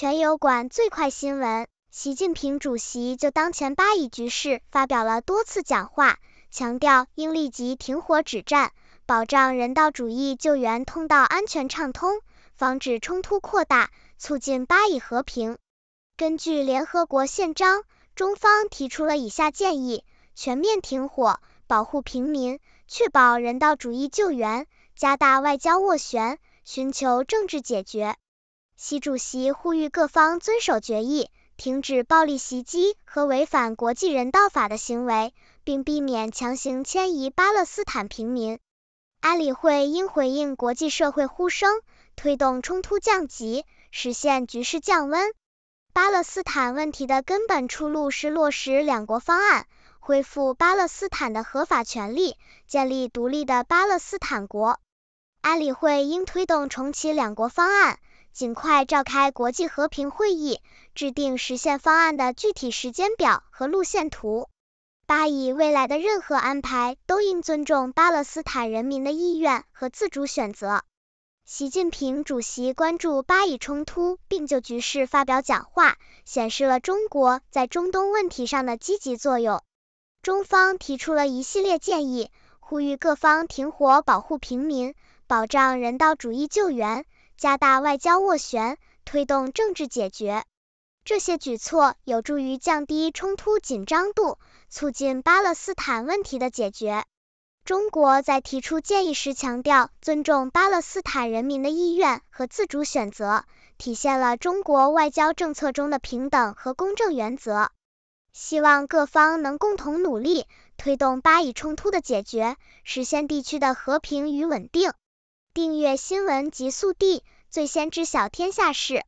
全友馆最快新闻：习近平主席就当前巴以局势发表了多次讲话，强调应立即停火止战，保障人道主义救援通道安全畅通，防止冲突扩大，促进巴以和平。根据联合国宪章，中方提出了以下建议：全面停火，保护平民，确保人道主义救援，加大外交斡旋，寻求政治解决。习主席呼吁各方遵守决议，停止暴力袭击和违反国际人道法的行为，并避免强行迁移巴勒斯坦平民。安理会应回应国际社会呼声，推动冲突降级，实现局势降温。巴勒斯坦问题的根本出路是落实两国方案，恢复巴勒斯坦的合法权利，建立独立的巴勒斯坦国。安理会应推动重启两国方案。尽快召开国际和平会议，制定实现方案的具体时间表和路线图。巴以未来的任何安排都应尊重巴勒斯坦人民的意愿和自主选择。习近平主席关注巴以冲突，并就局势发表讲话，显示了中国在中东问题上的积极作用。中方提出了一系列建议，呼吁各方停火、保护平民、保障人道主义救援。加大外交斡旋，推动政治解决，这些举措有助于降低冲突紧张度，促进巴勒斯坦问题的解决。中国在提出建议时强调尊重巴勒斯坦人民的意愿和自主选择，体现了中国外交政策中的平等和公正原则。希望各方能共同努力，推动巴以冲突的解决，实现地区的和平与稳定。订阅新闻极速递，最先知晓天下事。